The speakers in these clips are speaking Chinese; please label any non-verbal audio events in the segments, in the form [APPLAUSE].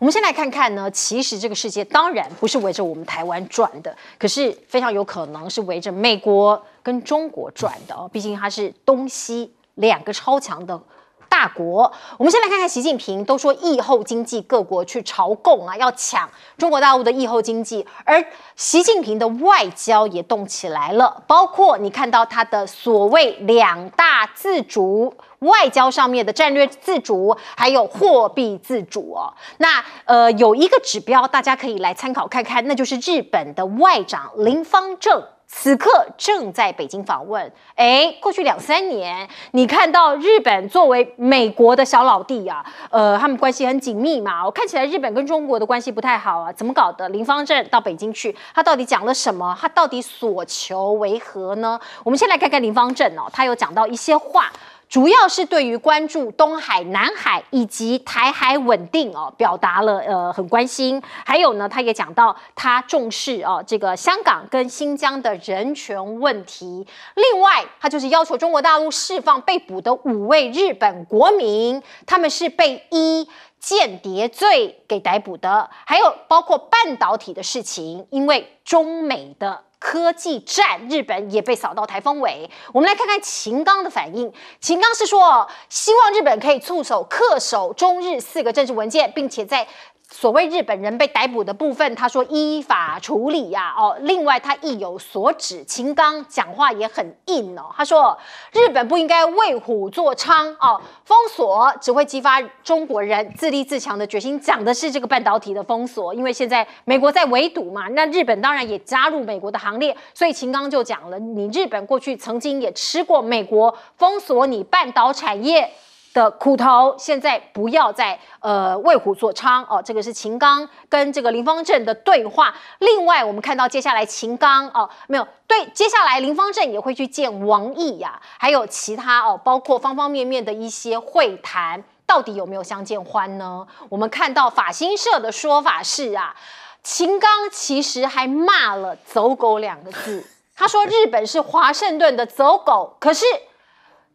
我们先来看看呢，其实这个世界当然不是围着我们台湾转的，可是非常有可能是围着美国跟中国转的哦，毕竟它是东西两个超强的大国。我们先来看看习近平都说疫后经济各国去朝贡啊，要抢中国大陆的疫后经济，而习近平的外交也动起来了，包括你看到他的所谓两大自主。外交上面的战略自主，还有货币自主哦。那呃，有一个指标，大家可以来参考看看，那就是日本的外长林方正此刻正在北京访问。哎，过去两三年，你看到日本作为美国的小老弟啊，呃，他们关系很紧密嘛。我看起来日本跟中国的关系不太好啊，怎么搞的？林方正到北京去，他到底讲了什么？他到底所求为何呢？我们先来看看林方正哦，他有讲到一些话。主要是对于关注东海、南海以及台海稳定哦，表达了呃很关心。还有呢，他也讲到他重视哦这个香港跟新疆的人权问题。另外，他就是要求中国大陆释放被捕的五位日本国民，他们是被一。间谍罪给逮捕的。还有包括半导体的事情，因为中美的。科技战，日本也被扫到台风尾。我们来看看秦刚的反应。秦刚是说，希望日本可以促手恪守中日四个政治文件，并且在。所谓日本人被逮捕的部分，他说依法处理呀。哦，另外他意有所指，秦刚讲话也很硬哦。他说，日本不应该为虎作伥哦，封锁只会激发中国人自立自强的决心。讲的是这个半导体的封锁，因为现在美国在围堵嘛，那日本当然也加入美国的行列，所以秦刚就讲了，你日本过去曾经也吃过美国封锁你半导产业。的苦头，现在不要再呃为虎作伥哦，这个是秦刚跟这个林方正的对话。另外，我们看到接下来秦刚哦，没有对，接下来林方正也会去见王毅呀，还有其他哦，包括方方面面的一些会谈，到底有没有相见欢呢？我们看到法新社的说法是啊，秦刚其实还骂了“走狗”两个字，他说日本是华盛顿的走狗，可是。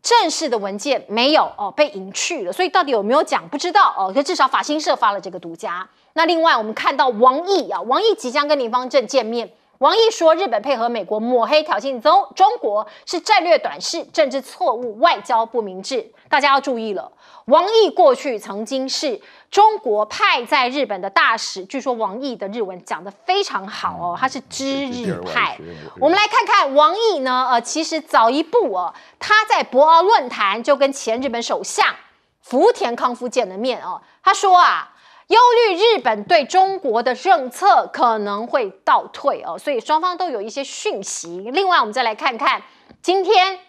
正式的文件没有哦，被隐去了，所以到底有没有讲不知道哦。就至少法新社发了这个独家。那另外我们看到王毅啊，王毅即将跟林方正见面。王毅说，日本配合美国抹黑挑衅中中国是战略短视、政治错误、外交不明智。大家要注意了。王毅过去曾经是中国派在日本的大使，据说王毅的日文讲得非常好哦，他是知日派。我们来看看王毅呢，呃，其实早一步哦，他在博鳌论坛就跟前日本首相福田康夫见了面哦，他说啊，忧虑日本对中国的政策可能会倒退哦，所以双方都有一些讯息。另外，我们再来看看今天。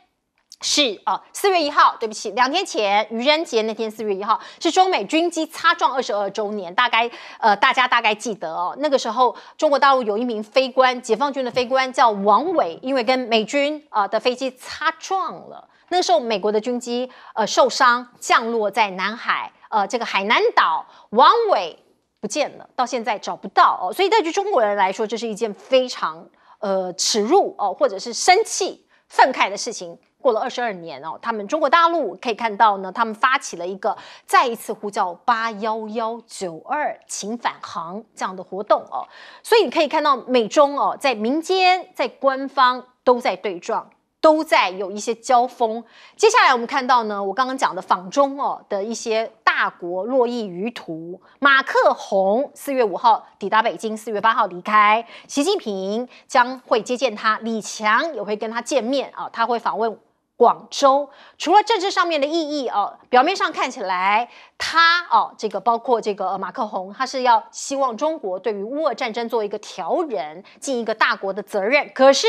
是啊，四月一号，对不起，两天前，愚人节那天，四月一号是中美军机擦撞二十二周年。大概呃，大家大概记得哦，那个时候中国大陆有一名飞官，解放军的飞官叫王伟，因为跟美军啊的飞机擦撞了。那时候美国的军机呃受伤，降落在南海呃这个海南岛，王伟不见了，到现在找不到。哦，所以对于中国人来说，这是一件非常呃耻辱哦，或者是生气愤慨的事情。过了二十二年哦，他们中国大陆可以看到呢，他们发起了一个再一次呼叫八幺幺九二，请返航这样的活动哦，所以你可以看到美中哦，在民间在官方都在对撞，都在有一些交锋。接下来我们看到呢，我刚刚讲的访中哦的一些大国络绎于途，马克宏四月五号抵达北京，四月八号离开，习近平将会接见他，李强也会跟他见面啊，他会访问。广州除了政治上面的意义哦，表面上看起来他哦，这个包括这个马克宏，他是要希望中国对于乌俄战争做一个调人，尽一个大国的责任，可是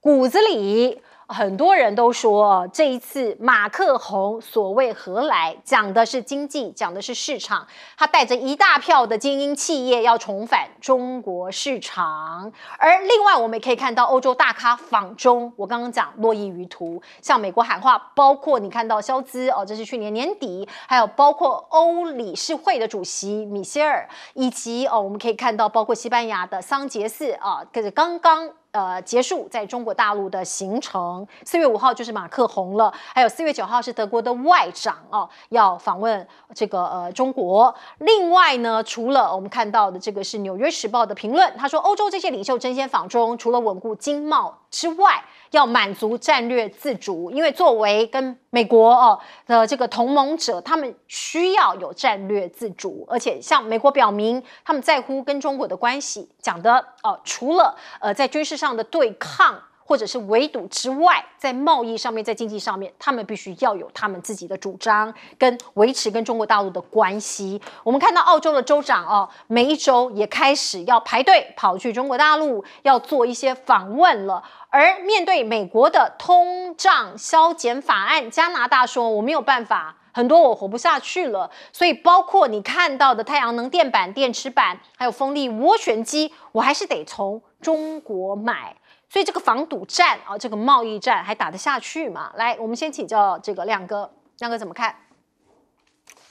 骨子里。很多人都说，这一次马克宏所谓何来讲的是经济，讲的是市场。他带着一大票的精英企业要重返中国市场。而另外，我们也可以看到欧洲大咖访中，我刚刚讲络绎于途，向美国喊话。包括你看到肖兹哦，这是去年年底，还有包括欧理事会的主席米歇尔，以及哦，我们可以看到包括西班牙的桑杰斯啊，这是刚刚。呃，结束在中国大陆的行程。四月五号就是马克宏了，还有四月九号是德国的外长哦，要访问这个呃中国。另外呢，除了我们看到的这个是《纽约时报》的评论，他说欧洲这些领袖争先访中，除了稳固经贸之外。要满足战略自主，因为作为跟美国哦的这个同盟者，他们需要有战略自主。而且，向美国表明，他们在乎跟中国的关系，讲的哦，除了呃在军事上的对抗或者是围堵之外，在贸易上面、在经济上面，他们必须要有他们自己的主张，跟维持跟中国大陆的关系。我们看到澳洲的州长哦，每一周也开始要排队跑去中国大陆，要做一些访问了。而面对美国的通胀削减法案，加拿大说我没有办法，很多我活不下去了。所以包括你看到的太阳能电板、电池板，还有风力涡旋机，我还是得从中国买。所以这个防堵战啊，这个贸易战还打得下去吗？来，我们先请教这个亮哥，亮哥怎么看？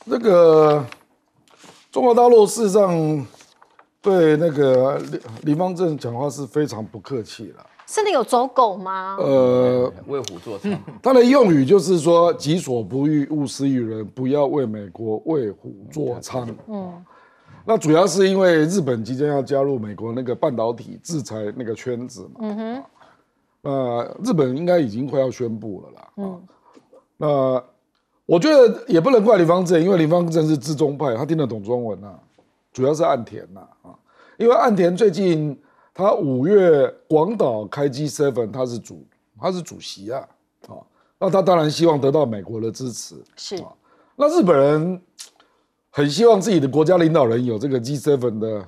那个中国大陆事实上对那个李方正讲话是非常不客气的。是那有走狗吗？呃，为虎作伥。他的用语就是说“己所不欲，勿施于人”，不要为美国为虎作伥。嗯，那主要是因为日本即将要加入美国那个半导体制裁那个圈子嘛。嗯哼。那日本应该已经快要宣布了啦。嗯。那我觉得也不能怪李方正，因为李方正是自中派，他听得懂中文啊。主要是岸田呐啊，因为岸田最近。他五月广岛开机 seven，他是主，他是主席啊，啊，那他当然希望得到美国的支持，是啊，那日本人很希望自己的国家领导人有这个 G seven 的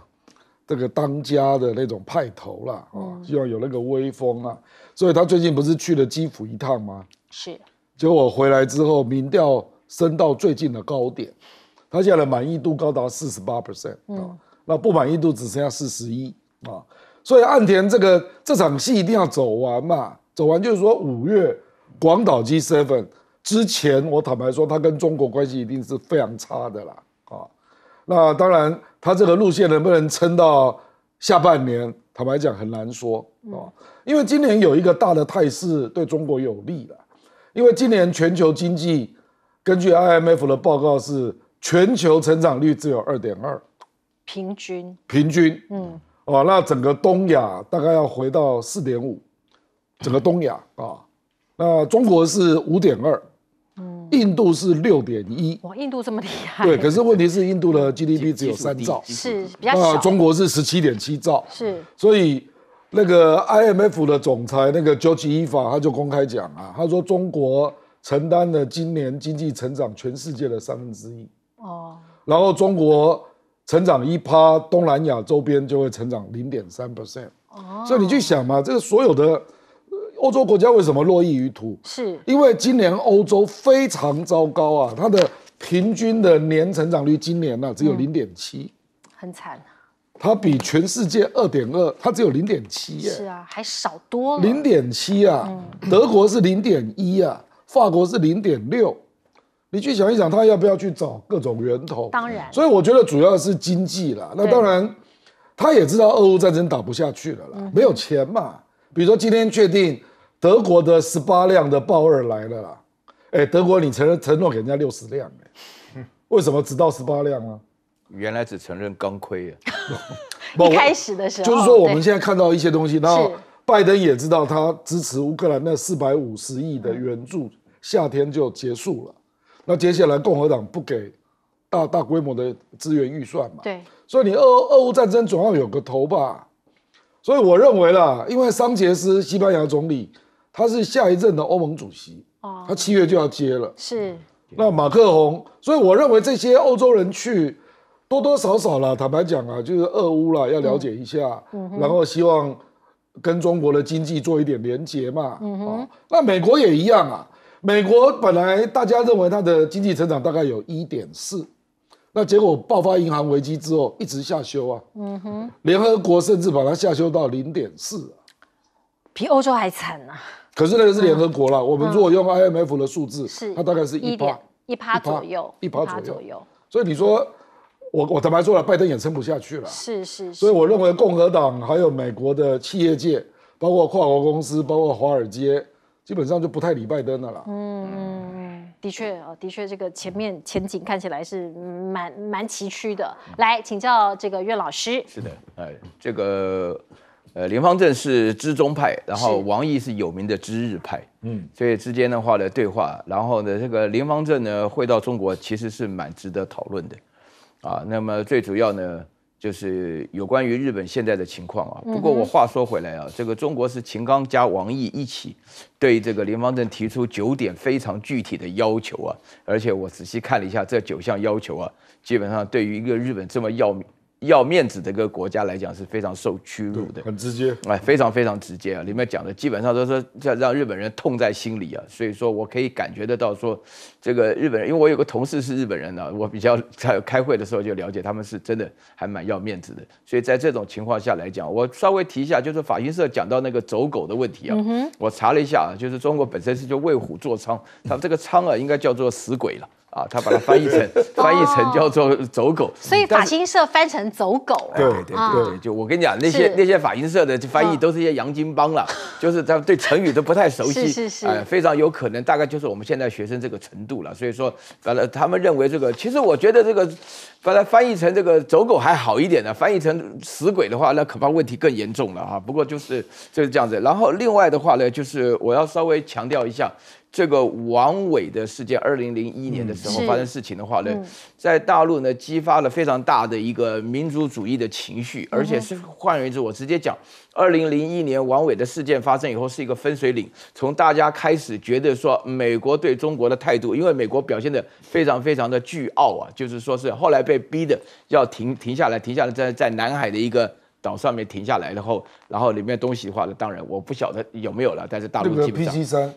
这个当家的那种派头啦，啊，希望有那个威风啊，所以他最近不是去了基辅一趟吗？是，结果回来之后，民调升到最近的高点，他现在的满意度高达四十八 percent 啊，那不满意度只剩下四十一啊。所以岸田这个这场戏一定要走完嘛？走完就是说五月广岛机 seven 之前，我坦白说，他跟中国关系一定是非常差的啦啊。那当然，他这个路线能不能撑到下半年？坦白讲，很难说啊。因为今年有一个大的态势对中国有利了，因为今年全球经济根据 IMF 的报告是全球成长率只有二点二，平均，平均，嗯。哦，那整个东亚大概要回到四点五，整个东亚啊，那中国是五点二，嗯，印度是六点一，哇，印度这么厉害？对，可是问题是印度的 GDP 只有三兆，是比啊，中国是十七点七兆，是，所以那个 IMF 的总裁那个 j o j i i v a 他就公开讲啊，他说中国承担了今年经济成长全世界的三分之一，哦，然后中国。成长一趴，东南亚周边就会成长零点三 percent。哦，所以你去想嘛，这个所有的欧洲国家为什么落意于土？是，因为今年欧洲非常糟糕啊，它的平均的年成长率今年呢只有零点七，很惨。它比全世界二点二，它只有零点七。是啊，还少多了。零点七啊，德国是零点一啊，法国是零点六。你去想一想，他要不要去找各种源头？当然。所以我觉得主要是经济啦。那当然，他也知道俄乌战争打不下去了啦，没有钱嘛。比如说今天确定德国的十八辆的豹二来了，啦，哎，德国你承承诺给人家六十辆，哎，为什么只到十八辆啊？原来只承认钢盔啊。[LAUGHS] 一开始的时候，就是说我们现在看到一些东西，然后拜登也知道他支持乌克兰那四百五十亿的援助，夏天就结束了。那接下来共和党不给大大规模的资源预算嘛？对，所以你俄俄乌战争总要有个头吧？所以我认为啦，因为桑杰斯西班牙总理他是下一任的欧盟主席，哦，他七月就要接了。是，那马克宏，所以我认为这些欧洲人去多多少少了，坦白讲啊，就是俄乌啦，要了解一下，然后希望跟中国的经济做一点连结嘛。嗯哼，那美国也一样啊。美国本来大家认为它的经济成长大概有一点四，那结果爆发银行危机之后一直下修啊。嗯哼。联合国甚至把它下修到零点四，比欧洲还惨啊。可是那个是联合国了，我们如果用 IMF 的数字，是它大概是一趴一趴左右，一趴左右。所以你说我我坦白说了，拜登也撑不下去了。是是是。所以我认为共和党还有美国的企业界，包括跨国公司，包括华尔街。基本上就不太礼拜登的了。嗯，的确啊，的确，这个前面前景看起来是蛮蛮崎岖的。来请教这个岳老师。是的，哎，这个呃，林方正是知中派，然后王毅是有名的知日派，嗯，所以之间的话的对话，然后呢，这个林方正呢会到中国，其实是蛮值得讨论的，啊，那么最主要呢。就是有关于日本现在的情况啊，不过我话说回来啊，这个中国是秦刚加王毅一起对这个林方正提出九点非常具体的要求啊，而且我仔细看了一下这九项要求啊，基本上对于一个日本这么要要面子的一个国家来讲是非常受屈辱的，很直接哎，非常非常直接啊！里面讲的基本上都是让让日本人痛在心里啊，所以说我可以感觉得到说，这个日本人，因为我有个同事是日本人呢，[LAUGHS] 我比较在开会的时候就了解他们是真的还蛮要面子的，所以在这种情况下来讲，我稍微提一下，就是法新社讲到那个走狗的问题啊，我查了一下啊，就是中国本身是就为虎作伥，那这个苍啊应该叫做死鬼了。啊，他把它翻译成 [LAUGHS] 翻译成叫做走狗，所以法新社翻成走狗。对对对对，就我跟你讲，那些那些法新社的翻译都是一些洋金帮了，[LAUGHS] 就是对成语都不太熟悉，是是是，非常有可能大概就是我们现在学生这个程度了。所以说，反正他们认为这个，其实我觉得这个，把它翻译成这个走狗还好一点的，翻译成死鬼的话，那恐怕问题更严重了啊。不过就是就是这样子。然后另外的话呢，就是我要稍微强调一下。这个王伟的事件，二零零一年的时候发生事情的话呢，在大陆呢激发了非常大的一个民族主义的情绪，而且是换言之，我直接讲，二零零一年王伟的事件发生以后是一个分水岭，从大家开始觉得说美国对中国的态度，因为美国表现的非常非常的巨傲啊，就是说是后来被逼的要停停下来，停下来在在南海的一个。岛上面停下来，然后，然后里面东西的话，当然我不晓得有没有了，但是大陆基本上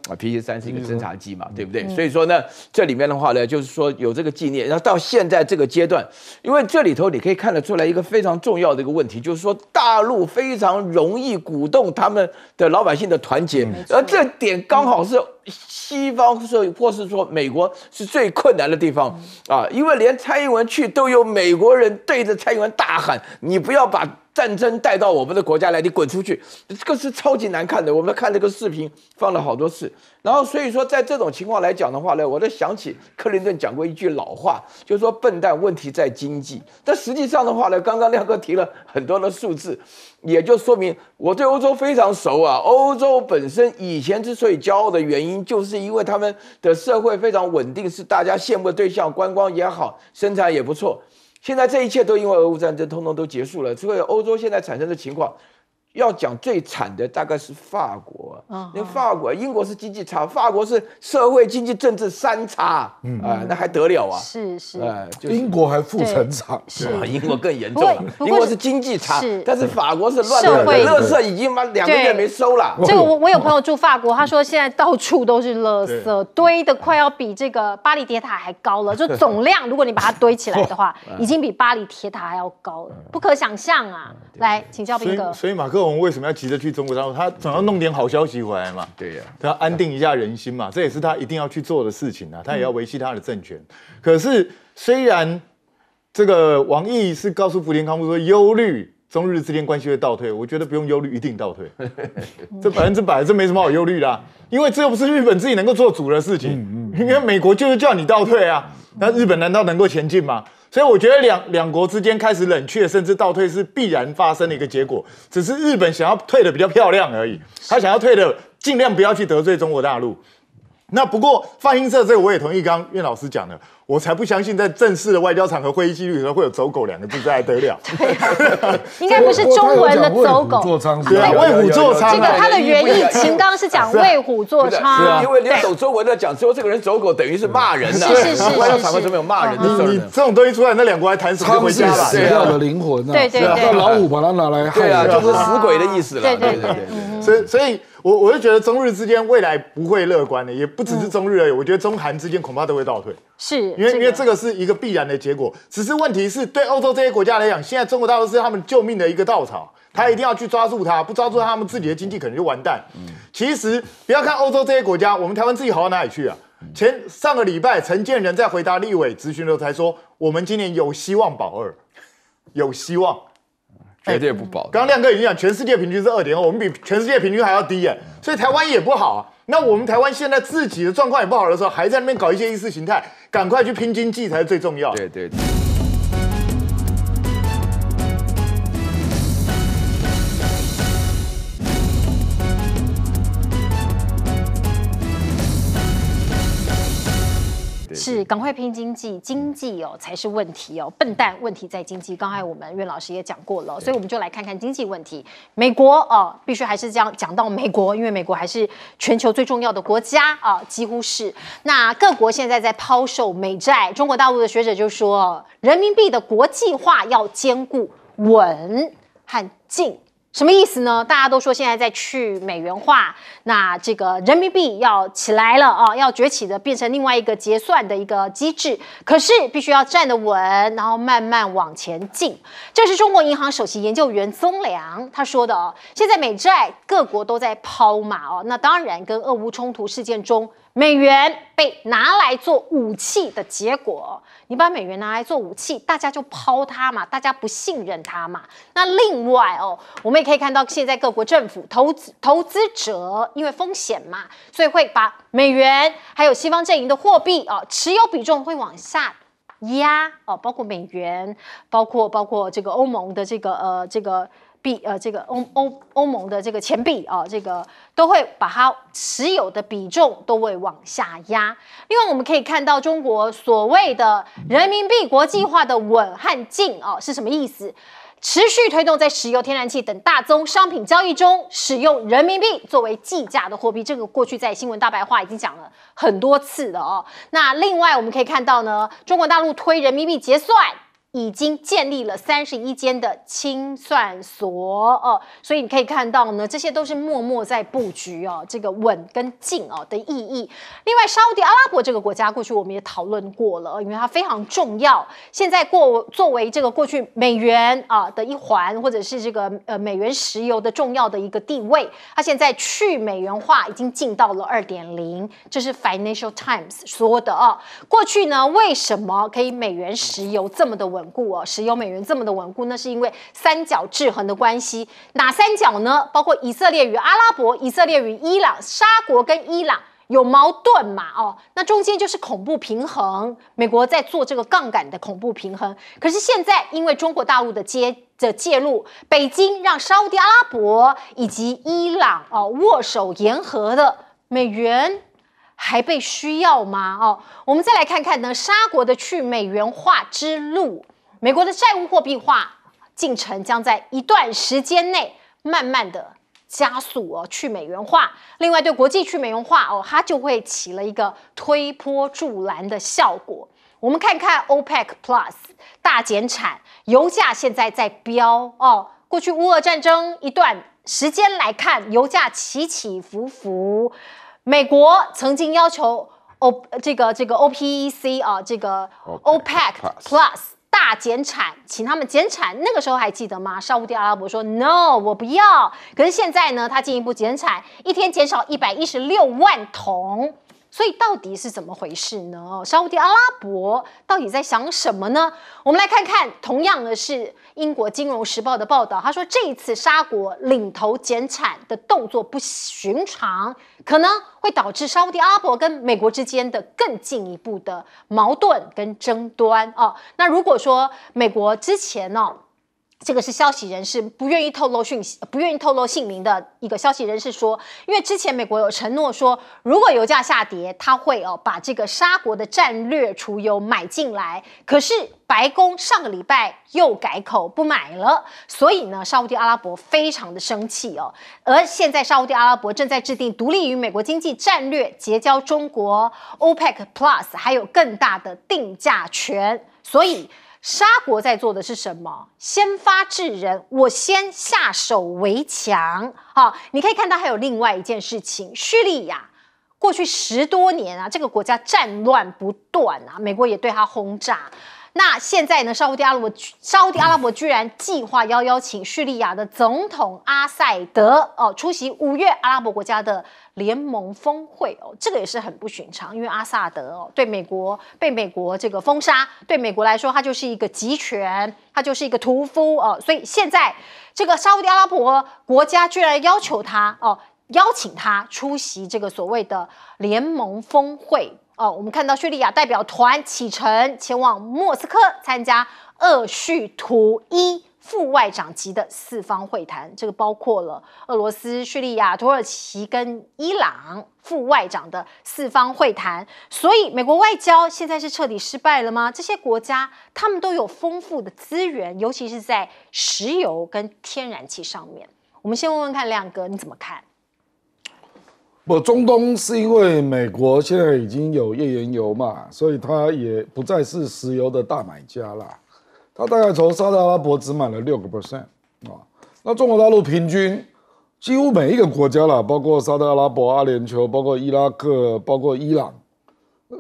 啊，P C 三是一个侦察机嘛，对不对？所以说呢，这里面的话呢，就是说有这个纪念。然后到现在这个阶段，因为这里头你可以看得出来一个非常重要的一个问题，就是说大陆非常容易鼓动他们的老百姓的团结，而这点刚好是西方社会或是说美国是最困难的地方啊，因为连蔡英文去都有美国人对着蔡英文大喊：“你不要把。”战争带到我们的国家来，你滚出去！这个是超级难看的。我们看这个视频放了好多次，然后所以说在这种情况来讲的话呢，我就想起克林顿讲过一句老话，就是说笨蛋问题在经济。但实际上的话呢，刚刚亮哥提了很多的数字，也就说明我对欧洲非常熟啊。欧洲本身以前之所以骄傲的原因，就是因为他们的社会非常稳定，是大家羡慕的对象，观光也好，生产也不错。现在这一切都因为俄乌战争，通通都结束了。所以欧洲现在产生的情况。要讲最惨的大概是法国啊，那法国、英国是经济差，法国是社会、经济、政治三差，啊，那还得了啊？是是，就英国还负成长，是英国更严重了。英国是经济差，但是法国是乱的，垃圾已经把两个月没收了。这个我我有朋友住法国，他说现在到处都是垃圾，堆的快要比这个巴黎铁塔还高了。[LAUGHS] 就总量，如果你把它堆起来的话，[LAUGHS] 已经比巴黎铁塔还要高了，不可想象啊！来请教斌哥，所以马克。为什么要急着去中国？大陆？他总要弄点好消息回来嘛，对呀，他安定一下人心嘛，这也是他一定要去做的事情啊。他也要维系他的政权。可是虽然这个王毅是告诉福田康夫说忧虑中日之间关系会倒退，我觉得不用忧虑，一定倒退，[LAUGHS] 这百分之百，这没什么好忧虑的，因为这又不是日本自己能够做主的事情，因为美国就是叫你倒退啊。那日本难道能够前进吗？所以我觉得两两国之间开始冷却，甚至倒退是必然发生的一个结果，只是日本想要退的比较漂亮而已，他想要退的尽量不要去得罪中国大陆。那不过，泛音社这个我也同意，刚岳老师讲的，我才不相信在正式的外交场合会议纪律里头会有“走狗”两个字，这还得了？应该不是中文的“走狗”，做对，为虎作伥。这个它的原意，秦刚是讲为虎作伥。对，因为你懂中文要讲，说这个人走狗等于是骂人呐，是是是，台湾这么有骂人。的你你这种东西出来，那两国还谈什么？操，回家了，谁的灵魂啊？对对，让老虎把它拿来，对啊，就是死鬼的意思。对对对对。所以，所以我我就觉得中日之间未来不会乐观的，也不只是中日而已。我觉得中韩之间恐怕都会倒退，是，因为因为这个是一个必然的结果。只是问题是对欧洲这些国家来讲，现在中国大陆是他们救命的一个稻草，他一定要去抓住它，不抓住他们自己的经济可能就完蛋。嗯，其实不要看欧洲这些国家，我们台湾自己好到哪里去啊？前上个礼拜陈建仁在回答立委咨询的时候才说，我们今年有希望保二，有希望。绝对不保。刚刚亮哥已经讲，全世界平均是二点二，我们比全世界平均还要低耶，所以台湾也不好啊。那我们台湾现在自己的状况也不好的时候，还在那边搞一些意识形态，赶快去拼经济才是最重要。对对。是，赶快拼经济，经济哦才是问题哦，笨蛋，问题在经济。刚才我们岳老师也讲过了，所以我们就来看看经济问题。美国哦，必须还是这样讲到美国，因为美国还是全球最重要的国家啊，几乎是。那各国现在在抛售美债，中国大陆的学者就说，人民币的国际化要兼顾稳和静。什么意思呢？大家都说现在在去美元化，那这个人民币要起来了啊，要崛起的，变成另外一个结算的一个机制。可是必须要站得稳，然后慢慢往前进。这是中国银行首席研究员宗良他说的哦。现在美债各国都在抛码哦，那当然跟俄乌冲突事件中。美元被拿来做武器的结果，你把美元拿来做武器，大家就抛它嘛，大家不信任它嘛。那另外哦，我们也可以看到，现在各国政府、投资投资者因为风险嘛，所以会把美元还有西方阵营的货币啊持有比重会往下压哦，包括美元，包括包括这个欧盟的这个呃这个。币呃，这个欧欧欧盟的这个钱币啊，这个都会把它持有的比重都会往下压。另外，我们可以看到中国所谓的人民币国际化的稳和进啊，是什么意思？持续推动在石油、天然气等大宗商品交易中使用人民币作为计价的货币，这个过去在新闻大白话已经讲了很多次的哦。那另外我们可以看到呢，中国大陆推人民币结算。已经建立了三十一间的清算所哦，所以你可以看到呢，这些都是默默在布局哦，这个稳跟进哦的意义。另外，沙地阿拉伯这个国家过去我们也讨论过了，因为它非常重要。现在过作为这个过去美元啊的一环，或者是这个呃美元石油的重要的一个地位，它现在去美元化已经进到了二点零，这是 Financial Times 说的哦。过去呢，为什么可以美元石油这么的稳？稳固哦，石油美元这么的稳固，那是因为三角制衡的关系。哪三角呢？包括以色列与阿拉伯，以色列与伊朗，沙国跟伊朗有矛盾嘛？哦，那中间就是恐怖平衡，美国在做这个杠杆的恐怖平衡。可是现在因为中国大陆的接的介入，北京让沙地阿拉伯以及伊朗哦握手言和的美元还被需要吗？哦，我们再来看看呢，沙国的去美元化之路。美国的债务货币化进程将在一段时间内慢慢的加速哦，去美元化。另外，对国际去美元化哦，它就会起了一个推波助澜的效果。我们看看 OPEC Plus 大减产，油价现在在飙哦。过去乌俄战争一段时间来看，油价起起伏伏。美国曾经要求 O 这个这个 OPEC 啊，这个 OPEC Plus。大减产，请他们减产，那个时候还记得吗？沙不掉，阿拉伯说 no，我不要。可是现在呢，他进一步减产，一天减少一百一十六万桶。所以到底是怎么回事呢？哦，沙地阿拉伯到底在想什么呢？我们来看看，同样的是英国金融时报的报道，他说这一次沙国领头减产的动作不寻常，可能会导致沙地阿拉伯跟美国之间的更进一步的矛盾跟争端。哦，那如果说美国之前呢？这个是消息人士不愿意透露讯不愿意透露姓名的一个消息人士说，因为之前美国有承诺说，如果油价下跌，他会哦把这个沙国的战略储油买进来。可是白宫上个礼拜又改口不买了，所以呢，沙特阿拉伯非常的生气哦。而现在沙特阿拉伯正在制定独立于美国经济战略，结交中国、OPEC Plus，还有更大的定价权，所以。沙国在做的是什么？先发制人，我先下手为强。好，你可以看到还有另外一件事情，叙利亚过去十多年啊，这个国家战乱不断啊，美国也对他轰炸。那现在呢？沙特阿拉伯，沙特阿拉伯居然计划要邀请叙利亚的总统阿萨德哦出席五月阿拉伯国家的联盟峰会哦，这个也是很不寻常，因为阿萨德哦对美国被美国这个封杀，对美国来说他就是一个集权，他就是一个屠夫哦，所以现在这个沙特阿拉伯国家居然要求他哦邀请他出席这个所谓的联盟峰会。哦，我们看到叙利亚代表团启程前往莫斯科参加厄叙图伊副外长级的四方会谈，这个包括了俄罗斯、叙利亚、土耳其跟伊朗副外长的四方会谈。所以，美国外交现在是彻底失败了吗？这些国家他们都有丰富的资源，尤其是在石油跟天然气上面。我们先问问看亮哥你怎么看？不，中东是因为美国现在已经有页岩油嘛，所以它也不再是石油的大买家了。它大概从沙特阿拉伯只买了六个 percent 啊。那中国大陆平均几乎每一个国家了，包括沙特阿拉伯、阿联酋、包括伊拉克、包括伊朗，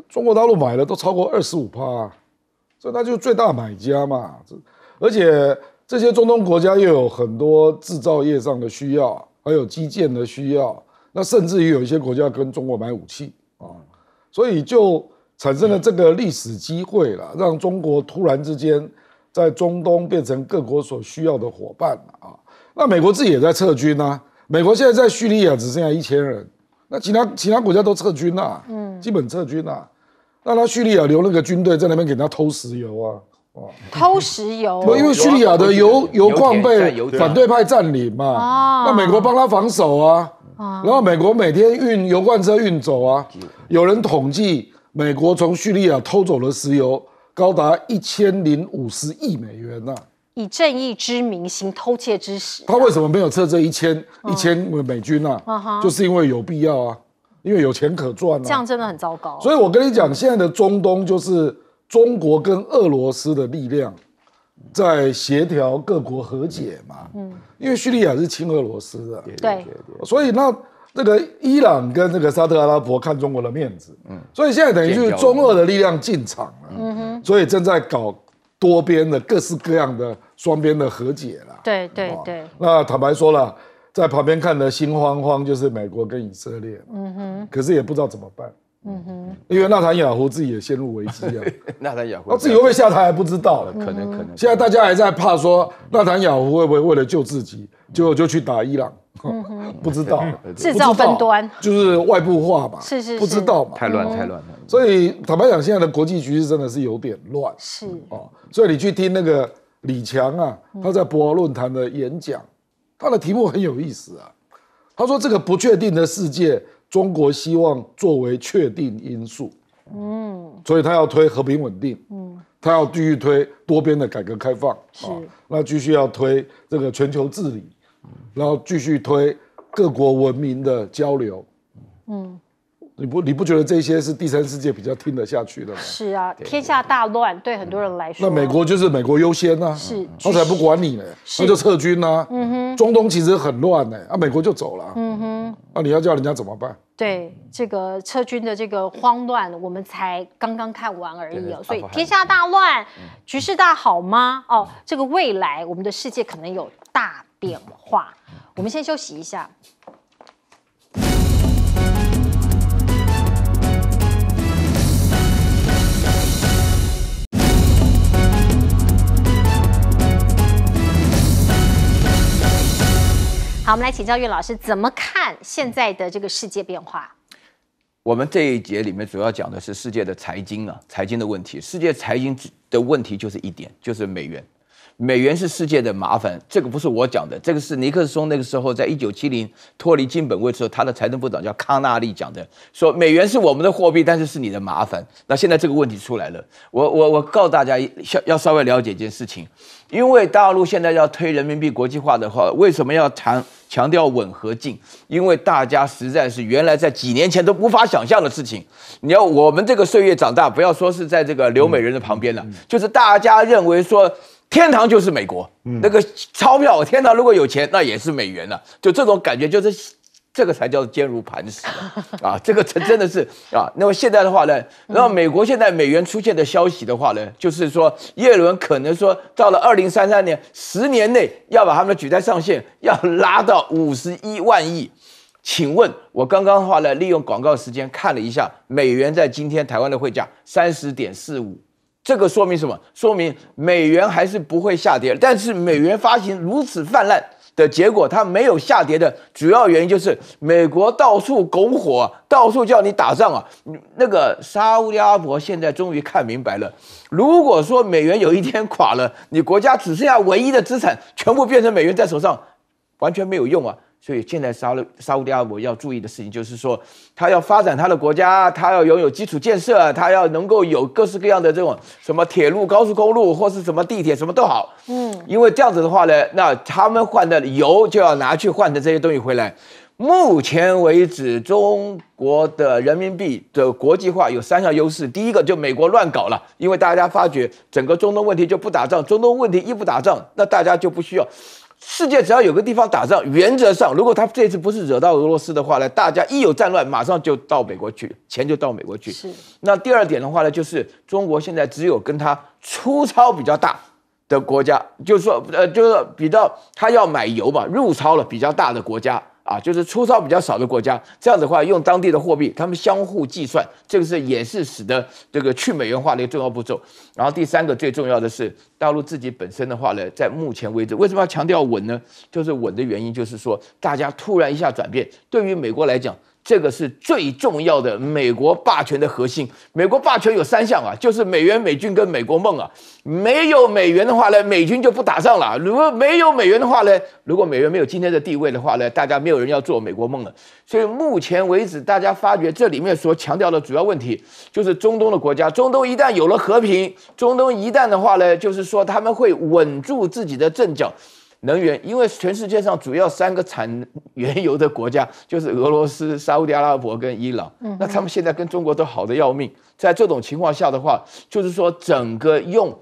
中国大陆买了都超过二十五帕，所以它就是最大买家嘛。而且这些中东国家又有很多制造业上的需要，还有基建的需要。那甚至于有一些国家跟中国买武器啊，所以就产生了这个历史机会了，让中国突然之间在中东变成各国所需要的伙伴啊。那美国自己也在撤军呢，美国现在在叙利亚只剩下一千人，那其他其他国家都撤军了，嗯，基本撤军了。那他叙利亚留那个军队在那边给他偷石油啊，偷石油，因为叙利亚的油油矿被反对派占领嘛，那美国帮他防守啊。然后美国每天运油罐车运走啊，有人统计，美国从叙利亚偷走了石油高达一千零五十亿美元呐。以正义之名行偷窃之实，他为什么没有撤这一千一千美美军啊、就是因为有必要啊，因为有钱可赚啊。这样真的很糟糕。所以我跟你讲，现在的中东就是中国跟俄罗斯的力量。在协调各国和解嘛，嗯，因为叙利亚是亲俄罗斯的，对对对，所以那那个伊朗跟那个沙特阿拉伯看中国的面子，嗯，所以现在等于就是中俄的力量进场了，嗯哼，所以正在搞多边的各式各样的双边的和解啦，对对对，那坦白说了，在旁边看的心慌慌，就是美国跟以色列，嗯哼，可是也不知道怎么办。嗯哼，因为纳坦雅胡自己也陷入危机啊。[LAUGHS] 纳坦雅胡自己会不会下台还不知道，可能可能。现在大家还在怕说纳坦雅胡会不会为了救自己，就就去打伊朗？嗯 [LAUGHS] 不知道，制造分端，就是外部化嘛。是是，不知道嘛。太乱太乱了。所以坦白讲，现在的国际局势真的是有点乱。是哦，所以你去听那个李强啊，他在博鳌论坛的演讲，他的题目很有意思啊。他说这个不确定的世界。中国希望作为确定因素，嗯，所以他要推和平稳定，嗯，他要继续推多边的改革开放，是，那继续要推这个全球治理，然后继续推各国文明的交流，嗯，你不你不觉得这些是第三世界比较听得下去的吗？是啊，天下大乱对很多人来说，那美国就是美国优先呢，是，他才不管你呢，那就撤军呢，嗯哼，中东其实很乱呢，啊，美国就走了。那你要叫人家怎么办？对这个撤军的这个慌乱，我们才刚刚看完而已哦。所以天下大乱，局势大好吗？哦，这个未来我们的世界可能有大变化。我们先休息一下。好，我们来请教岳老师怎么看现在的这个世界变化。我们这一节里面主要讲的是世界的财经啊，财经的问题。世界财经的问题就是一点，就是美元。美元是世界的麻烦，这个不是我讲的，这个是尼克松那个时候，在一九七零脱离金本位之后，他的财政部长叫康纳利讲的，说美元是我们的货币，但是是你的麻烦。那现在这个问题出来了，我我我告诉大家，要要稍微了解一件事情，因为大陆现在要推人民币国际化的话，为什么要强强调稳和进？因为大家实在是原来在几年前都无法想象的事情。你要我们这个岁月长大，不要说是在这个留美人的旁边了，就是大家认为说。天堂就是美国，那个钞票，天堂如果有钱，那也是美元了。就这种感觉，就是这个才叫坚如磐石啊！[LAUGHS] 这个真真的是啊。那么现在的话呢，那么美国现在美元出现的消息的话呢，就是说耶伦可能说到了二零三三年，十年内要把他们的举债上限要拉到五十一万亿。请问，我刚刚话呢，利用广告时间看了一下美元在今天台湾的汇价，三十点四五。这个说明什么？说明美元还是不会下跌，但是美元发行如此泛滥的结果，它没有下跌的主要原因就是美国到处拱火，到处叫你打仗啊！那个沙乌地阿伯现在终于看明白了，如果说美元有一天垮了，你国家只剩下唯一的资产，全部变成美元在手上，完全没有用啊！所以现在沙特、沙特阿拉伯要注意的事情就是说，他要发展他的国家，他要拥有基础建设，他要能够有各式各样的这种什么铁路、高速公路或是什么地铁，什么都好。嗯，因为这样子的话呢，那他们换的油就要拿去换的这些东西回来。目前为止，中国的人民币的国际化有三项优势，第一个就美国乱搞了，因为大家发觉整个中东问题就不打仗，中东问题一不打仗，那大家就不需要。世界只要有个地方打仗，原则上如果他这次不是惹到俄罗斯的话呢，大家一有战乱，马上就到美国去，钱就到美国去。是。那第二点的话呢，就是中国现在只有跟他出超比较大的国家，就是说呃，就是比较他要买油吧，入超了比较大的国家。啊，就是出糙比较少的国家，这样子的话，用当地的货币，他们相互计算，这个是也是使得这个去美元化的一个重要步骤。然后第三个最重要的是，大陆自己本身的话呢，在目前为止，为什么要强调稳呢？就是稳的原因，就是说大家突然一下转变，对于美国来讲。这个是最重要的美国霸权的核心。美国霸权有三项啊，就是美元、美军跟美国梦啊。没有美元的话呢，美军就不打仗了；如果没有美元的话呢，如果美元没有今天的地位的话呢，大家没有人要做美国梦了。所以目前为止，大家发觉这里面所强调的主要问题就是中东的国家。中东一旦有了和平，中东一旦的话呢，就是说他们会稳住自己的阵脚。能源，因为全世界上主要三个产原油的国家 [LAUGHS] 就是俄罗斯、沙特阿拉伯跟伊朗。嗯，那他们现在跟中国都好的要命。在这种情况下的话，就是说整个用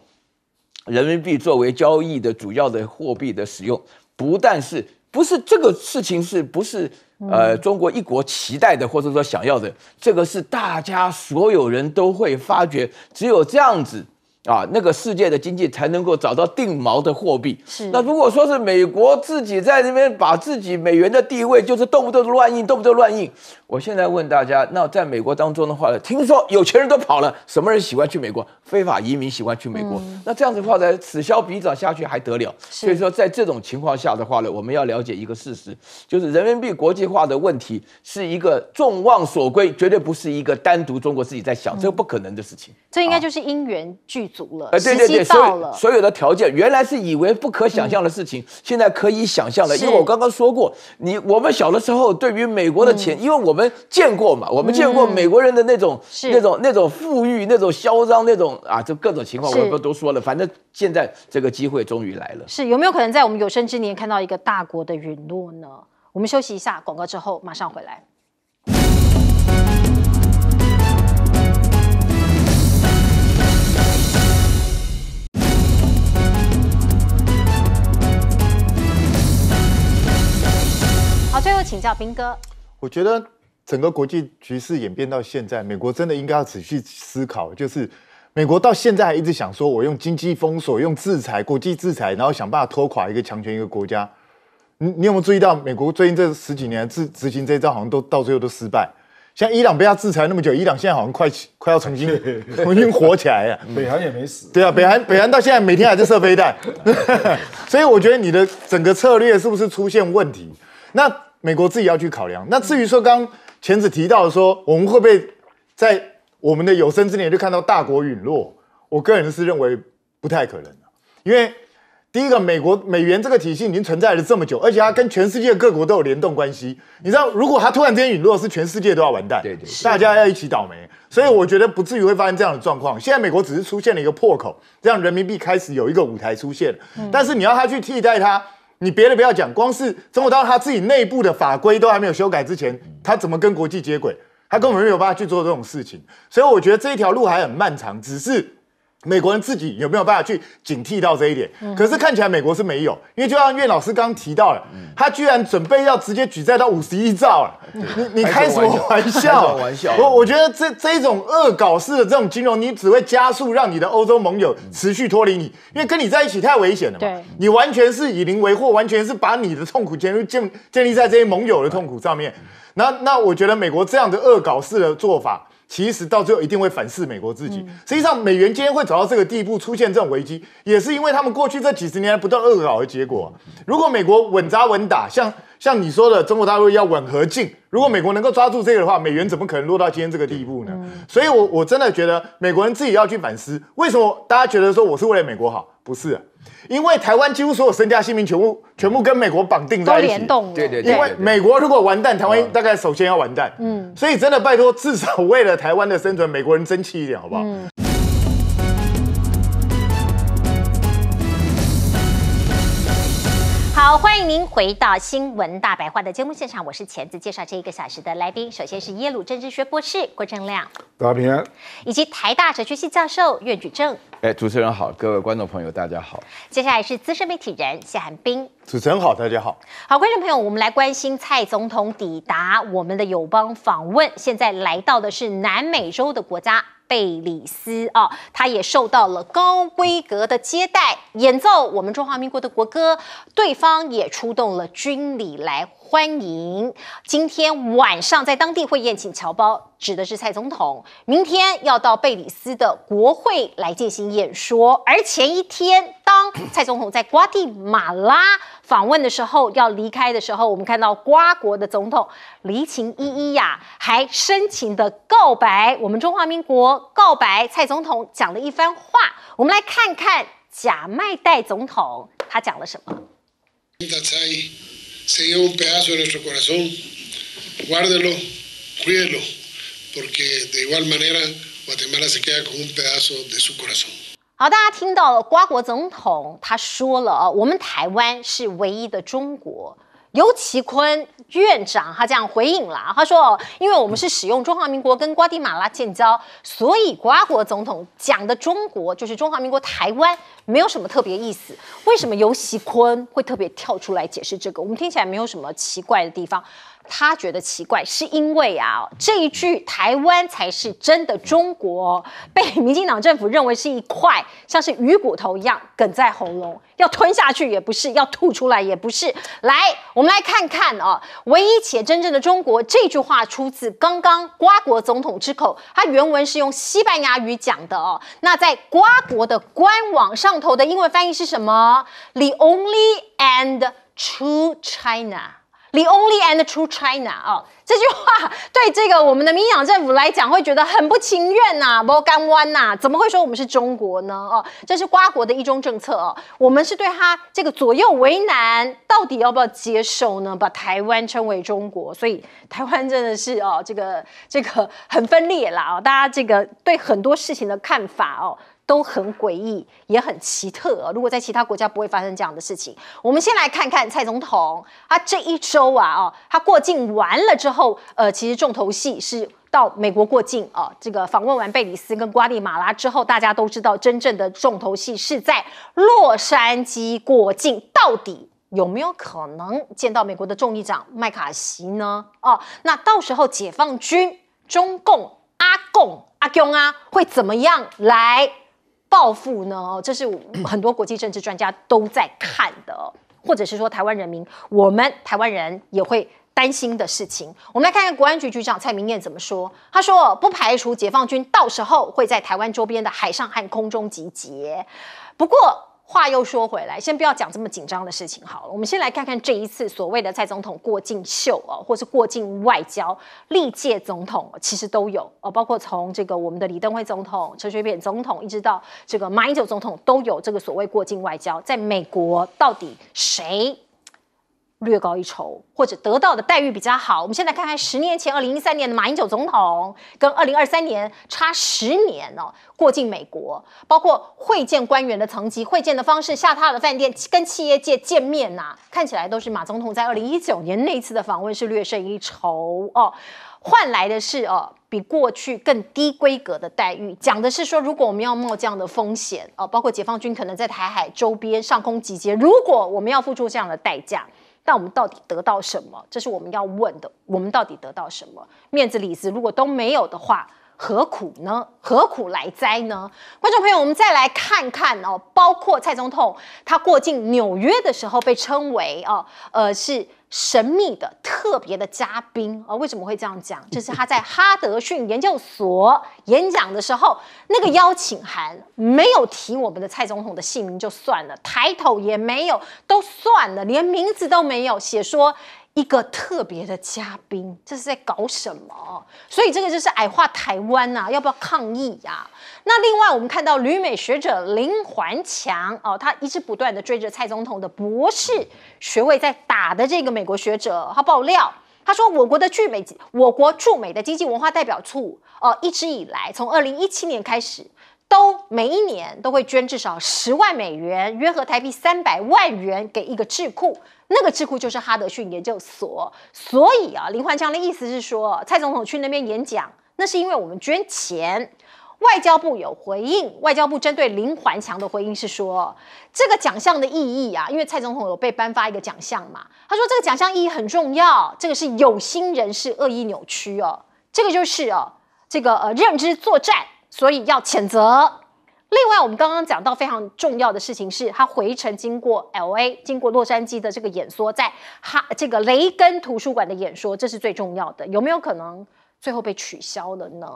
人民币作为交易的主要的货币的使用，不但是不是这个事情，是不是呃中国一国期待的，或者说想要的？这个是大家所有人都会发觉，只有这样子。啊，那个世界的经济才能够找到定锚的货币。是，那如果说是美国自己在那边把自己美元的地位，就是动不动乱印，动不动乱印。我现在问大家，那在美国当中的话呢，听说有钱人都跑了，什么人喜欢去美国？非法移民喜欢去美国。那这样子的话才此消彼长下去还得了？所以说，在这种情况下的话呢，我们要了解一个事实，就是人民币国际化的问题是一个众望所归，绝对不是一个单独中国自己在想，这个不可能的事情。这应该就是因缘具。足了，时对对了。所有的条件原来是以为不可想象的事情，现在可以想象了。因为我刚刚说过，你我们小的时候对于美国的钱，因为我们见过嘛，我们见过美国人的那种那种那种富裕、那种嚣张、那种啊，就各种情况，我也不都说了。反正现在这个机会终于来了。是有没有可能在我们有生之年看到一个大国的陨落呢？我们休息一下，广告之后马上回来。最后请教兵哥，我觉得整个国际局势演变到现在，美国真的应该要仔细思考，就是美国到现在还一直想说，我用经济封锁、用制裁、国际制裁，然后想办法拖垮一个强权一个国家。你你有没有注意到，美国最近这十几年执执行这招，好像都到最后都失败。像伊朗被他制裁那么久，伊朗现在好像快快要重新 [LAUGHS] 重新活起来呀。北韩也没死。对啊，北韩北韩到现在每天还在射飞弹，[LAUGHS] 所以我觉得你的整个策略是不是出现问题？那。美国自己要去考量。那至于说刚前子提到说，我们会不会在我们的有生之年就看到大国陨落？我个人是认为不太可能的，因为第一个，美国美元这个体系已经存在了这么久，而且它跟全世界各国都有联动关系。你知道，如果它突然之间陨落，是全世界都要完蛋，大家要一起倒霉。所以我觉得不至于会发生这样的状况。现在美国只是出现了一个破口，让人民币开始有一个舞台出现。但是你要它去替代它。你别的不要讲，光是中国大陆他自己内部的法规都还没有修改之前，他怎么跟国际接轨？他根本没有办法去做这种事情。所以我觉得这一条路还很漫长，只是。美国人自己有没有办法去警惕到这一点？可是看起来美国是没有，因为就像岳老师刚提到了，他居然准备要直接举债到五十一兆了。你你开什么玩笑？玩笑。我我觉得这这种恶搞式的这种金融，你只会加速让你的欧洲盟友持续脱离你，因为跟你在一起太危险了嘛。你完全是以邻为祸，完全是把你的痛苦建立建立在这些盟友的痛苦上面。那那我觉得美国这样的恶搞式的做法。其实到最后一定会反噬美国自己。实际上，美元今天会走到这个地步，出现这种危机，也是因为他们过去这几十年不断恶搞的结果。如果美国稳扎稳打，像像你说的，中国大陆要稳和进，如果美国能够抓住这个的话，美元怎么可能落到今天这个地步呢？所以，我我真的觉得美国人自己要去反思，为什么大家觉得说我是为了美国好，不是？因为台湾几乎所有身家性命全部全部跟美国绑定在一起，联动对对，因为美国如果完蛋，台湾大概首先要完蛋。嗯，所以真的拜托，至少为了台湾的生存，美国人争气一点，好不好？好，欢迎您回到《新闻大白话》的节目现场，我是钳子，介绍这一个小时的来宾。首先是耶鲁政治学博士郭正亮，大家平安，以及台大哲学系教授岳举正。哎，主持人好，各位观众朋友，大家好。接下来是资深媒体人谢寒冰，主持人好，大家好。好，观众朋友，我们来关心蔡总统抵达我们的友邦访问，现在来到的是南美洲的国家。贝里斯啊，他也受到了高规格的接待，演奏我们中华民国的国歌，对方也出动了军礼来欢迎。今天晚上在当地会宴请侨胞，指的是蔡总统，明天要到贝里斯的国会来进行演说。而前一天，当蔡总统在瓜地马拉。访问的时候，要离开的时候，我们看到瓜国的总统离情依依呀，还深情的告白我们中华民国，告白蔡总统讲的一番话。我们来看看贾迈代总统他讲了什么。好，大家听到了瓜国总统他说了我们台湾是唯一的中国。尤其坤院长他这样回应了，他说因为我们是使用中华民国跟瓜地马拉建交，所以瓜国总统讲的中国就是中华民国台湾，没有什么特别意思。为什么尤其坤会特别跳出来解释这个？我们听起来没有什么奇怪的地方。他觉得奇怪，是因为啊，这一句“台湾才是真的中国”被 [LAUGHS] 民进党政府认为是一块像是鱼骨头一样梗在喉咙，要吞下去也不是，要吐出来也不是。来，我们来看看啊，唯一且真正的中国这句话出自刚刚瓜国总统之口，它原文是用西班牙语讲的哦。那在瓜国的官网上头的英文翻译是什么？The only and true China。The only a n d t true China，哦，这句话对这个我们的民享政府来讲会觉得很不情愿呐，北竿湾呐，怎么会说我们是中国呢？哦，这是瓜国的一中政策哦，我们是对他这个左右为难，到底要不要接受呢？把台湾称为中国，所以台湾真的是哦，这个这个很分裂啦哦、大家这个对很多事情的看法哦。都很诡异，也很奇特。如果在其他国家不会发生这样的事情。我们先来看看蔡总统，他这一周啊，哦，他过境完了之后，呃，其实重头戏是到美国过境啊。这个访问完贝里斯跟瓜地马拉之后，大家都知道，真正的重头戏是在洛杉矶过境。到底有没有可能见到美国的众议长麦卡锡呢？哦，那到时候解放军、中共、阿共、阿军啊，会怎么样来？报复呢？这是 [CLEARS THROAT] 很多国际政治专家都在看的，或者是说台湾人民，我们台湾人也会担心的事情。我们来看看国安局局长蔡明燕怎么说。他说，不排除解放军到时候会在台湾周边的海上和空中集结，不过。话又说回来，先不要讲这么紧张的事情好了。我们先来看看这一次所谓的蔡总统过境秀啊，或是过境外交，历届总统其实都有哦，包括从这个我们的李登辉总统、陈水扁总统，一直到这个马英九总统，都有这个所谓过境外交。在美国，到底谁？略高一筹，或者得到的待遇比较好。我们先在看看十年前，二零一三年的马英九总统跟二零二三年差十年哦，过境美国，包括会见官员的层级、会见的方式、下榻的饭店、跟企业界见面呐，看起来都是马总统在二零一九年那次的访问是略胜一筹哦，换来的是哦比过去更低规格的待遇。讲的是说，如果我们要冒这样的风险哦，包括解放军可能在台海周边上空集结，如果我们要付出这样的代价。但我们到底得到什么？这是我们要问的。我们到底得到什么？面子、里子如果都没有的话，何苦呢？何苦来哉呢？观众朋友，我们再来看看哦，包括蔡总统他过境纽约的时候，被称为哦呃是。神秘的特别的嘉宾啊，为什么会这样讲？就是他在哈德逊研究所演讲的时候，那个邀请函没有提我们的蔡总统的姓名就算了，抬头也没有，都算了，连名字都没有写说。一个特别的嘉宾，这是在搞什么？所以这个就是矮化台湾呐，要不要抗议呀？那另外我们看到旅美学者林环强哦，他一直不断的追着蔡总统的博士学位在打的这个美国学者，他爆料，他说我国的驻美我国驻美的经济文化代表处哦，一直以来从二零一七年开始，都每一年都会捐至少十万美元，约合台币三百万元给一个智库。那个智库就是哈德逊研究所，所以啊，林焕强的意思是说，蔡总统去那边演讲，那是因为我们捐钱。外交部有回应，外交部针对林环强的回应是说，这个奖项的意义啊，因为蔡总统有被颁发一个奖项嘛，他说这个奖项意义很重要，这个是有心人士恶意扭曲哦，这个就是哦，这个呃认知作战，所以要谴责。另外，我们刚刚讲到非常重要的事情是，他回程经过 L A，经过洛杉矶的这个演说，在哈这个雷根图书馆的演说，这是最重要的。有没有可能最后被取消了呢？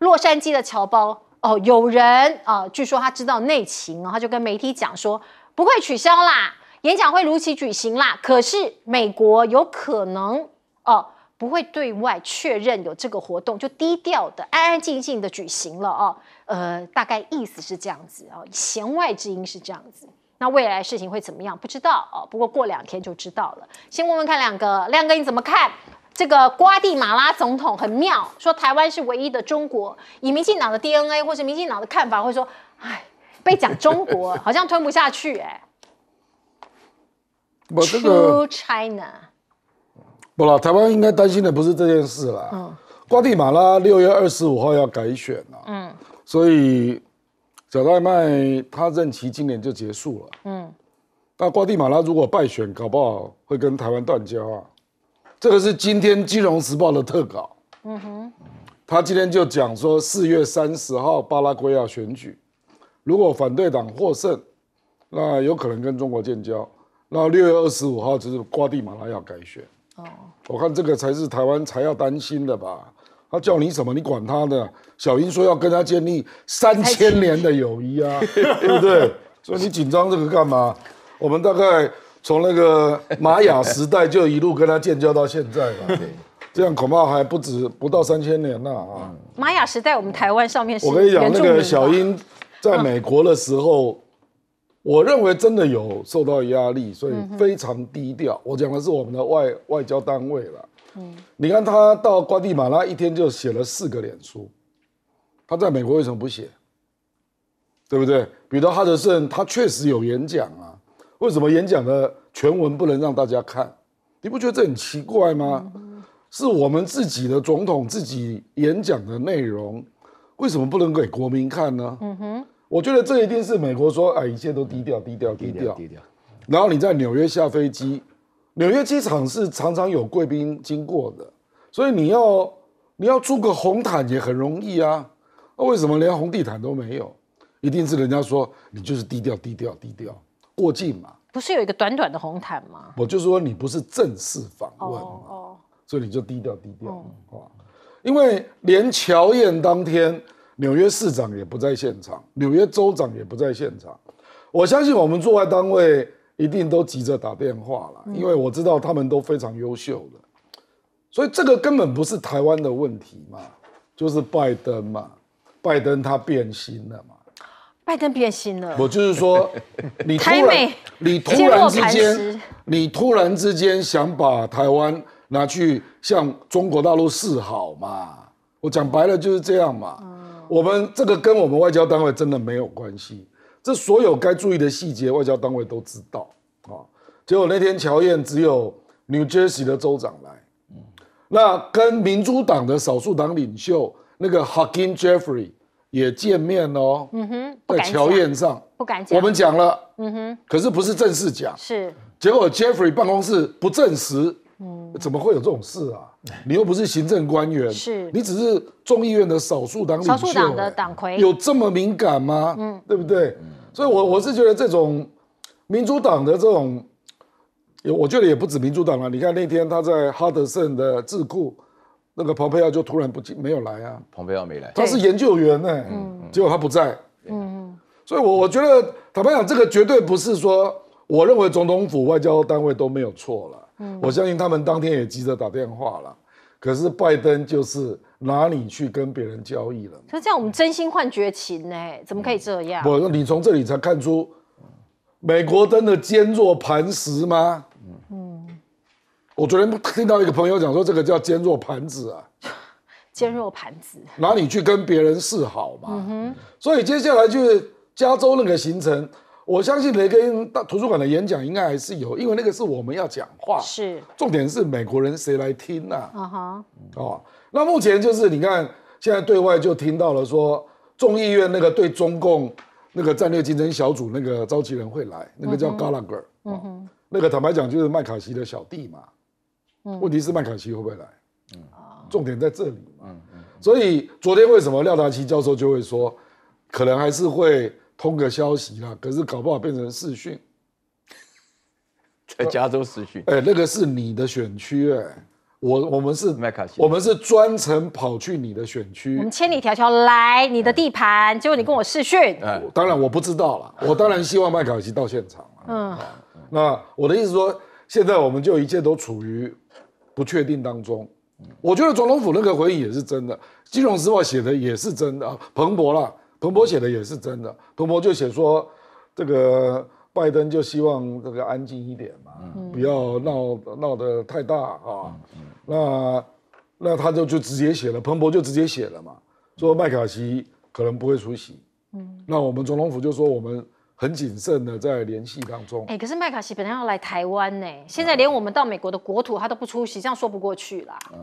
洛杉矶的侨胞哦，有人啊，据说他知道内情，然后就跟媒体讲说不会取消啦，演讲会如期举行啦。可是美国有可能哦。不会对外确认有这个活动，就低调的、安安静静的举行了哦。呃，大概意思是这样子哦，弦外之音是这样子。那未来事情会怎么样？不知道哦。不过过两天就知道了。先问问看，亮哥，亮哥你怎么看？这个瓜地马拉总统很妙，说台湾是唯一的中国。以民进党的 DNA 或是民进党的看法，会说，哎，被讲中国好像吞不下去哎。True China。不了，台湾应该担心的不是这件事啦。嗯，瓜地马拉六月二十五号要改选了。嗯，所以小戴麦他任期今年就结束了。嗯，那瓜地马拉如果败选，搞不好会跟台湾断交啊。这个是今天《金融时报》的特稿。嗯哼，他今天就讲说，四月三十号巴拉圭要选举，如果反对党获胜，那有可能跟中国建交。那六月二十五号就是瓜地马拉要改选。我看这个才是台湾才要担心的吧？他叫你什么，你管他的。小英说要跟他建立三千年的友谊啊，对不对？所以你紧张这个干嘛？我们大概从那个玛雅时代就一路跟他建交到现在吧，这样恐怕还不止不到三千年了啊。玛雅时代，我们台湾上面我跟你讲，那个小英在美国的时候。我认为真的有受到压力，所以非常低调。我讲的是我们的外外交单位了。嗯，你看他到瓜地马拉一天就写了四个脸书，他在美国为什么不写？对不对？比如哈德森，他确实有演讲啊，为什么演讲的全文不能让大家看？你不觉得这很奇怪吗？是我们自己的总统自己演讲的内容，为什么不能给国民看呢？嗯哼。我觉得这一定是美国说，哎，一切都低调，低调，低调，低调。然后你在纽约下飞机，纽约机场是常常有贵宾经过的，所以你要你要租个红毯也很容易啊。那为什么连红地毯都没有？一定是人家说你就是低调，低调，低调过境嘛。不是有一个短短的红毯吗？我就说你不是正式访问，哦所以你就低调低调，因为连乔宴当天。纽约市长也不在现场，纽约州长也不在现场。我相信我们驻外单位一定都急着打电话了，因为我知道他们都非常优秀的。所以这个根本不是台湾的问题嘛，就是拜登嘛，拜登他变心了嘛，拜登变心了。我就是说，[LAUGHS] 你突然，你突然之间，你突然之间想把台湾拿去向中国大陆示好嘛？我讲白了就是这样嘛。我们这个跟我们外交单位真的没有关系，这所有该注意的细节外交单位都知道啊。结果那天乔宴只有 New Jersey 的州长来，那跟民主党的少数党领袖那个 h u r k i n Jeffrey 也见面哦，嗯哼，在乔宴上不敢讲，我们讲了，嗯哼，可是不是正式讲，是。结果 Jeffrey 办公室不证实。嗯，怎么会有这种事啊？你又不是行政官员，是你只是众议院的少数党，少数党的党魁，有这么敏感吗？嗯，对不对？所以我我是觉得这种民主党的这种，我觉得也不止民主党了。你看那天他在哈德森的智库，那个蓬佩奥就突然不进没有来啊，蓬佩奥没来，他是研究员呢，嗯，结果他不在，嗯，所以我我觉得坦白讲，这个绝对不是说我认为总统府外交单位都没有错了。我相信他们当天也急着打电话了，可是拜登就是拿你去跟别人交易了。可是这样我们真心换绝情呢？怎么可以这样？不，你从这里才看出美国真的坚若磐石吗？嗯，我昨天听到一个朋友讲说，这个叫坚若磐子啊，坚若磐子，拿你去跟别人示好嘛。嗯哼。所以接下来就是加州那个行程。我相信雷根到图书馆的演讲应该还是有，因为那个是我们要讲话。是。重点是美国人谁来听呢？啊哈。哦，那目前就是你看，现在对外就听到了说，众议院那个对中共那个战略竞争小组那个召集人会来，那个叫 g a l l a g h e r 嗯哼。那个坦白讲就是麦卡锡的小弟嘛。嗯。问题是麦卡锡会不会来？嗯。重点在这里。嗯嗯。所以昨天为什么廖达奇教授就会说，可能还是会。通个消息啦，可是搞不好变成视讯，在加州视讯。哎，那个是你的选区，哎，我我们是麦卡锡，我们是专程跑去你的选区，我们千里迢迢来你的地盘，结果你跟我视讯。哎，当然我不知道了，我当然希望麦卡锡到现场嗯，那我的意思说，现在我们就一切都处于不确定当中。我觉得总统府那个回忆也是真的，《金融时报》写的也是真的彭蓬勃了。彭博写的也是真的，彭博就写说，这个拜登就希望这个安静一点嘛，不要闹闹得太大啊。那那他就就直接写了，彭博就直接写了嘛，说麦卡锡可能不会出席。嗯，那我们总统府就说我们很谨慎的在联系当中。哎，可是麦卡锡本来要来台湾呢，现在连我们到美国的国土他都不出席，这样说不过去了。嗯。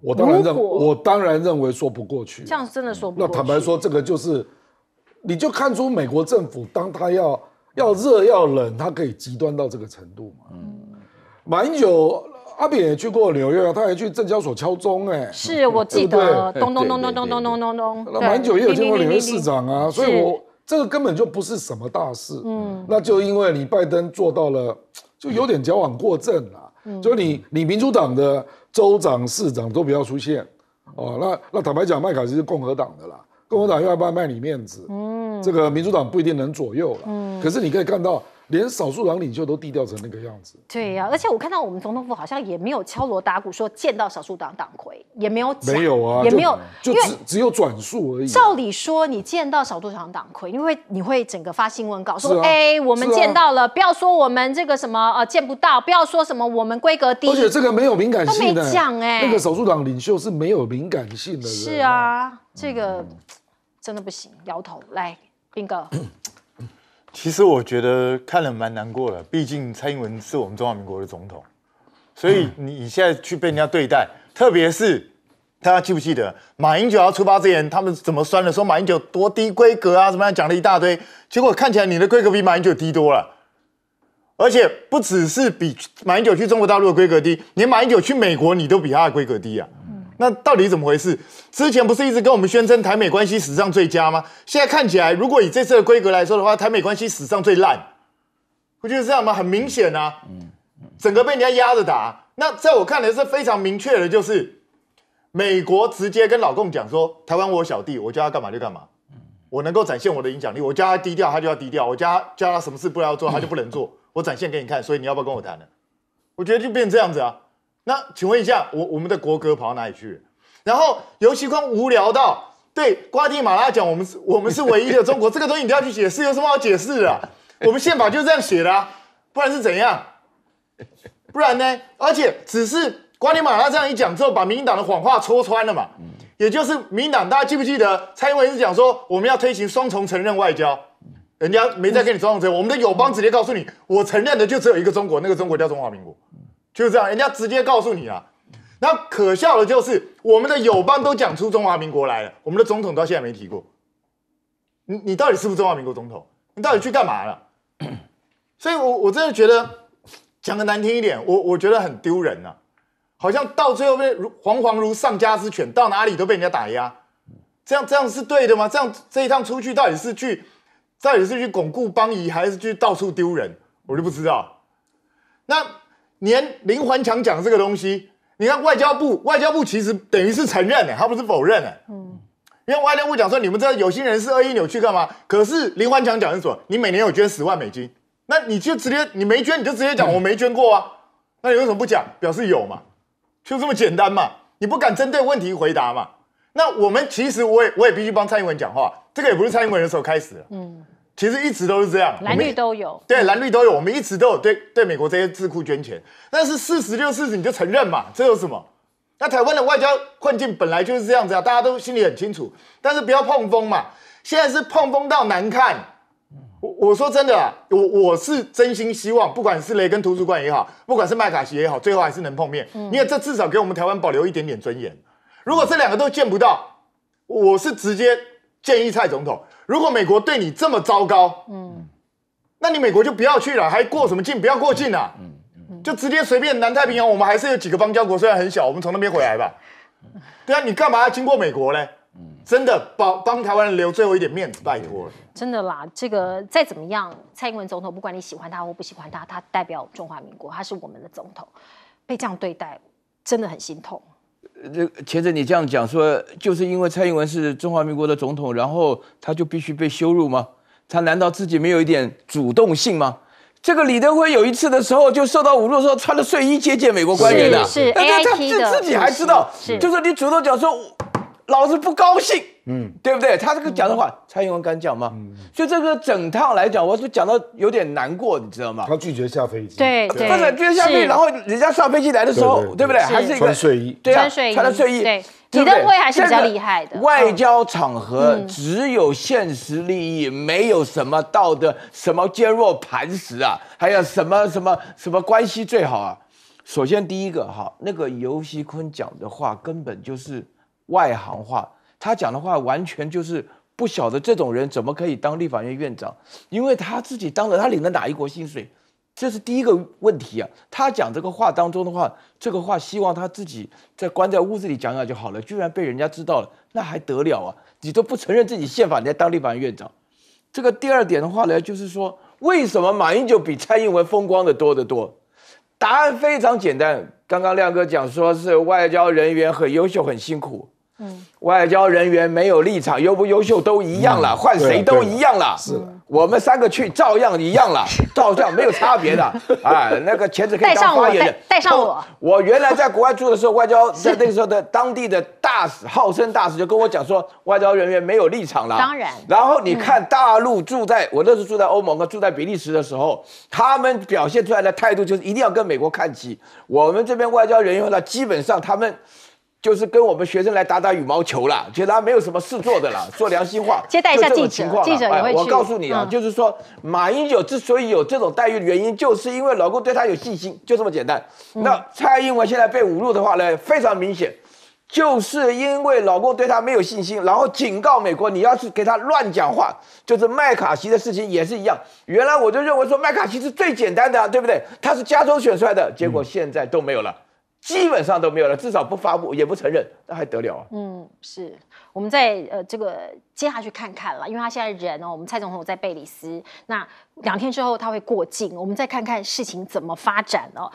我当然认，我当然认为说不过去。这样真的说不过去。那坦白说，这个就是，你就看出美国政府，当他要要热要冷，他可以极端到这个程度嘛？嗯。英久，阿扁也去过纽约，他还去证交所敲钟哎，是我记得，咚咚咚咚咚咚咚咚咚。蛮久也有见过纽约市长啊，所以我这个根本就不是什么大事。嗯。那就因为你拜登做到了，就有点矫枉过正了。嗯。就你你民主党的。州长、市长都不要出现，哦，那那坦白讲，麦卡锡是共和党的啦，共和党又要不卖你面子，嗯，这个民主党不一定能左右了，嗯，可是你可以看到。连少数党领袖都低调成那个样子，对呀，而且我看到我们总统府好像也没有敲锣打鼓说见到少数党党魁，也没有，没有啊，也没有，就只只有转述而已。照理说，你见到少数党党魁，因为你会整个发新闻稿说，哎，我们见到了，不要说我们这个什么呃见不到，不要说什么我们规格低，而且这个没有敏感性的，讲哎，那个少数党领袖是没有敏感性的人，是啊，这个真的不行，摇头来，兵哥。其实我觉得看了蛮难过的，毕竟蔡英文是我们中华民国的总统，所以你你现在去被人家对待，特别是大家记不记得马英九要出发之前，他们怎么酸的说马英九多低规格啊，怎么样讲了一大堆，结果看起来你的规格比马英九低多了，而且不只是比马英九去中国大陆的规格低，连马英九去美国你都比他的规格低啊。那到底怎么回事？之前不是一直跟我们宣称台美关系史上最佳吗？现在看起来，如果以这次的规格来说的话，台美关系史上最烂，不就是这样吗？很明显啊，嗯，整个被人家压着打。那在我看来是非常明确的，就是美国直接跟老共讲说，台湾我小弟，我叫他干嘛就干嘛，我能够展现我的影响力，我叫他低调他就要低调，我叫他叫他什么事不要做他就不能做，我展现给你看，所以你要不要跟我谈呢？我觉得就变成这样子啊。那请问一下，我我们的国歌跑到哪里去？然后尤其光无聊到对瓜地马拉讲，我们是我们是唯一的中国，这个东西你都要去解释，有什么好解释的？我们宪法就这样写的，不然是怎样？不然呢？而且只是瓜地马拉这样一讲之后，把民党的谎话戳穿了嘛？嗯，也就是民党，大家记不记得蔡英文讲说我们要推行双重承认外交，人家没再跟你装样子，我们的友邦直接告诉你，我承认的就只有一个中国，那个中国叫中华民国。就是这样，人家直接告诉你了。那可笑的就是我们的友邦都讲出中华民国来了，我们的总统到现在没提过。你你到底是不是中华民国总统？你到底去干嘛了？所以，我我真的觉得讲的难听一点，我我觉得很丢人啊！好像到最后被如惶惶如丧家之犬，到哪里都被人家打压。这样这样是对的吗？这样这一趟出去到底是去，到底是去巩固邦谊，还是去到处丢人？我就不知道。那。连林环强讲这个东西，你看外交部，外交部其实等于是承认哎，他不是否认哎，嗯，因为外交部讲说你们这有心人是恶意扭曲干嘛？可是林环强讲是说，你每年有捐十万美金，那你就直接你没捐你就直接讲我没捐过啊，那你为什么不讲？表示有嘛？就这么简单嘛？你不敢针对问题回答嘛？那我们其实我也我也必须帮蔡英文讲话，这个也不是蔡英文的候开始嗯。其实一直都是这样，蓝绿都有，对蓝绿都有，我们一直都有对对美国这些智库捐钱，但是事实就是事实，你就承认嘛，这有什么？那台湾的外交困境本来就是这样子啊，大家都心里很清楚，但是不要碰风嘛，现在是碰风到难看。我我说真的，我我是真心希望，不管是雷根图书馆也好，不管是麦卡锡也好，最后还是能碰面，因为这至少给我们台湾保留一点点尊严。如果这两个都见不到，我是直接建议蔡总统。如果美国对你这么糟糕，嗯，那你美国就不要去了，还过什么境？不要过境了，嗯，就直接随便南太平洋，我们还是有几个邦交国，虽然很小，我们从那边回来吧。对啊，你干嘛要经过美国呢？真的帮帮台湾留最后一点面子，拜托。真的啦，这个再怎么样，蔡英文总统，不管你喜欢他或不喜欢他，他代表中华民国，他是我们的总统，被这样对待，真的很心痛。这前者你这样讲说，就是因为蔡英文是中华民国的总统，然后他就必须被羞辱吗？他难道自己没有一点主动性吗？这个李登辉有一次的时候，就受到侮辱说穿了睡衣接见美国官员的，他自自己还知道，就说你主动讲说，老子不高兴。嗯，对不对？他这个讲的话，蔡英文敢讲吗？所以这个整套来讲，我是讲到有点难过，你知道吗？他拒绝下飞机，对对，不肯就下飞机，然后人家上飞机来的时候，对不对？穿睡衣，对啊，穿睡衣，穿的睡衣，对，李登辉还是比较厉害的。外交场合只有现实利益，没有什么道德，什么坚若磐石啊，还有什么什么什么关系最好啊？首先第一个哈，那个尤熙坤讲的话根本就是外行话。他讲的话完全就是不晓得这种人怎么可以当立法院院长，因为他自己当的他领的哪一国薪水，这是第一个问题啊。他讲这个话当中的话，这个话希望他自己在关在屋子里讲讲就好了，居然被人家知道了，那还得了啊！你都不承认自己宪法，你还当立法院院长，这个第二点的话呢，就是说为什么马英九比蔡英文风光的多得多？答案非常简单，刚刚亮哥讲说是外交人员很优秀很辛苦。嗯，外交人员没有立场，优不优秀都一样了，换谁都一样了。是的，我们三个去照样一样了，照样没有差别的。[LAUGHS] 哎，那个前子可以当发言的。带上我。我原来在国外住的时候，外交在那个时候的当地的大使，号称大使就跟我讲说，外交人员没有立场了。当然。然后你看大陆住在我那时住在欧盟和住在比利时的时候，他们表现出来的态度就是一定要跟美国看齐。我们这边外交人员呢，基本上他们。就是跟我们学生来打打羽毛球啦，其实他没有什么事做的啦，[LAUGHS] 说良心话。接待一下记者，记者也会我告诉你啊，就是说马英九之所以有这种待遇的原因，就是因为老公对他有信心，就这么简单。那蔡英文现在被侮辱的话呢，非常明显，就是因为老公对她没有信心，然后警告美国，你要是给他乱讲话。就是麦卡锡的事情也是一样，原来我就认为说麦卡锡是最简单的，对不对？他是加州选出来的，结果现在都没有了。基本上都没有了，至少不发布也不承认，那还得了啊？嗯，是，我们再呃这个接下去看看了，因为他现在人哦，我们蔡总统在贝里斯，那两天之后他会过境，我们再看看事情怎么发展哦。